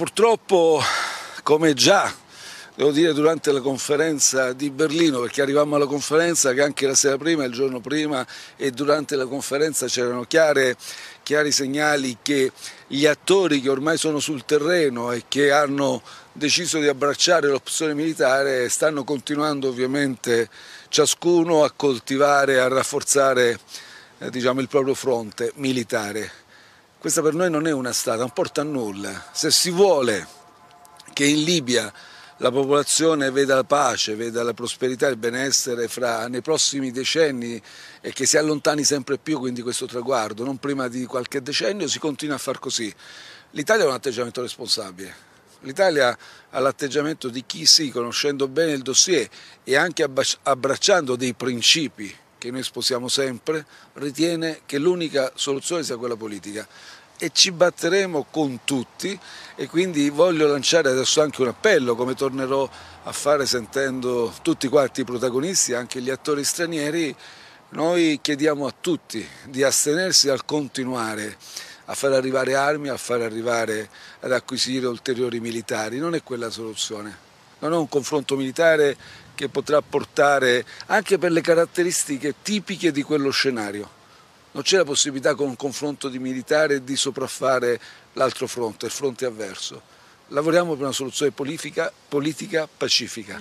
Purtroppo, come già devo dire durante la conferenza di Berlino, perché arrivavamo alla conferenza che anche la sera prima, il giorno prima e durante la conferenza c'erano chiare, chiari segnali che gli attori che ormai sono sul terreno e che hanno deciso di abbracciare l'opzione militare stanno continuando ovviamente ciascuno a coltivare, a rafforzare eh, diciamo, il proprio fronte militare. Questa per noi non è una strada, non porta a nulla. Se si vuole che in Libia la popolazione veda la pace, veda la prosperità e il benessere fra, nei prossimi decenni e che si allontani sempre più quindi questo traguardo, non prima di qualche decennio, si continua a far così. L'Italia ha un atteggiamento responsabile. L'Italia ha l'atteggiamento di chi sì, conoscendo bene il dossier e anche abbracciando dei principi che noi sposiamo sempre, ritiene che l'unica soluzione sia quella politica e ci batteremo con tutti e quindi voglio lanciare adesso anche un appello come tornerò a fare sentendo tutti quanti i protagonisti, anche gli attori stranieri, noi chiediamo a tutti di astenersi dal continuare a far arrivare armi, a far arrivare ad acquisire ulteriori militari, non è quella la soluzione non è un confronto militare che potrà portare anche per le caratteristiche tipiche di quello scenario. Non c'è la possibilità con un confronto di militare di sopraffare l'altro fronte, il fronte avverso. Lavoriamo per una soluzione politica, politica pacifica.